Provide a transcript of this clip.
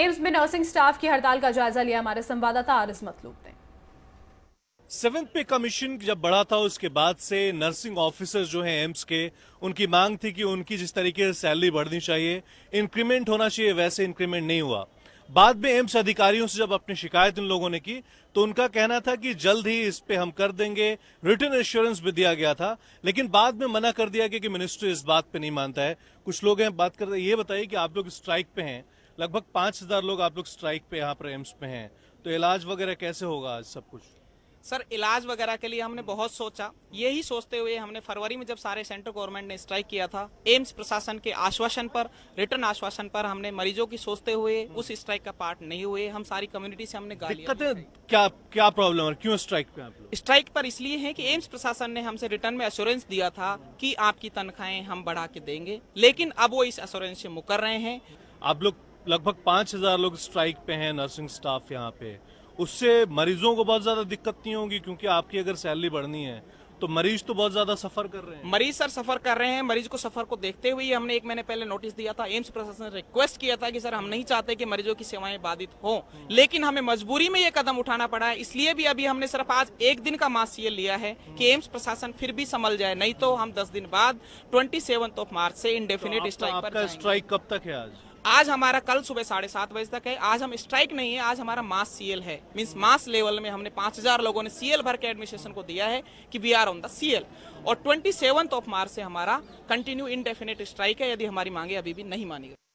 AIIMS में nursing staff की हड़ताल का जायजा लिया हमारे संवाददाता आरिस मतलूब ने सेवेंथ पे कमीशन जब बढ़ा था उसके बाद से नर्सिंग ऑफिसर्स जो हैं एम्स के उनकी मांग थी कि उनकी जिस तरीके से सैलरी बढ़नी चाहिए इंक्रीमेंट होना चाहिए वैसे इंक्रीमेंट नहीं हुआ बाद में एम्स अधिकारियों से जब अपनी शिकायत इन लोगों ने की तो उनका कहना था कि जल्द ही इस पे हम कर देंगे रिटर्न एश्योरेंस भी दिया गया था लेकिन बाद में मना कर दिया गया कि मिनिस्ट्री इस बात पे नहीं मानता है कुछ लोग हैं बात कर रहे ये बताइए कि आप लोग स्ट्राइक पे हैं लगभग पाँच हज़ार लोग आप लोग स्ट्राइक पे यहाँ पर एम्स में हैं तो इलाज वगैरह कैसे होगा आज सब कुछ सर इलाज वगैरह के लिए हमने बहुत सोचा यही सोचते हुए हमने फरवरी में जब सारे सेंट्रल गवर्नमेंट ने स्ट्राइक किया था एम्स प्रशासन के आश्वासन पर रिटर्न आश्वासन पर हमने मरीजों की सोचते हुए उस स्ट्राइक का पार्ट नहीं हुए हम सारी कम्युनिटी से हमने दिक्कतें क्या क्या प्रॉब्लम है क्यों स्ट्राइक पे आप लोग स्ट्राइक पर इसलिए है की एम्स प्रशासन ने हमसे रिटर्न में अश्योरेंस दिया था की आपकी तनख्वाहें हम बढ़ा के देंगे लेकिन अब वो इस एश्योरेंस से मुकर रहे हैं आप लोग लगभग पाँच हज़ार लोग स्ट्राइक पे हैं नर्सिंग स्टाफ यहाँ पे उससे मरीजों को बहुत ज़्यादा दिक्कत नहीं होगी क्योंकि आपकी अगर सैलरी बढ़नी है तो मरीज तो बहुत ज्यादा सफर कर रहे हैं मरीज सर सफर कर रहे हैं मरीज को सफर को देखते हुए हमने एक महीने पहले नोटिस दिया था एम्स प्रशासन ने रिक्वेस्ट किया था कि सर हम नहीं चाहते कि मरीजों की सेवाएं बाधित हो हम्म। लेकिन हमें मजबूरी में ये कदम उठाना पड़ा है इसलिए भी अभी हमने सिर्फ आज एक दिन का मास ये लिया है हम्म। कि एम्स प्रशासन फिर भी संभल जाए नहीं तो हम दस दिन बाद ट्वेंटी ऑफ मार्च से इनडेफिनेट स्ट्राइक स्ट्राइक कब तक है आज आज हमारा कल सुबह साढ़े सात बजे तक है आज हम स्ट्राइक नहीं है आज हमारा मास सीएल है मीन्स मास लेवल में हमने पांच हजार लोगों ने सीएल भर के एडमिनिस्ट्रेशन को दिया है कि we are on the CL और ट्वेंटी सेवन्थ ऑफ मार्च से हमारा कंटिन्यू इनडेफिनेट स्ट्राइक है यदि हमारी मांगे अभी भी नहीं मानी गई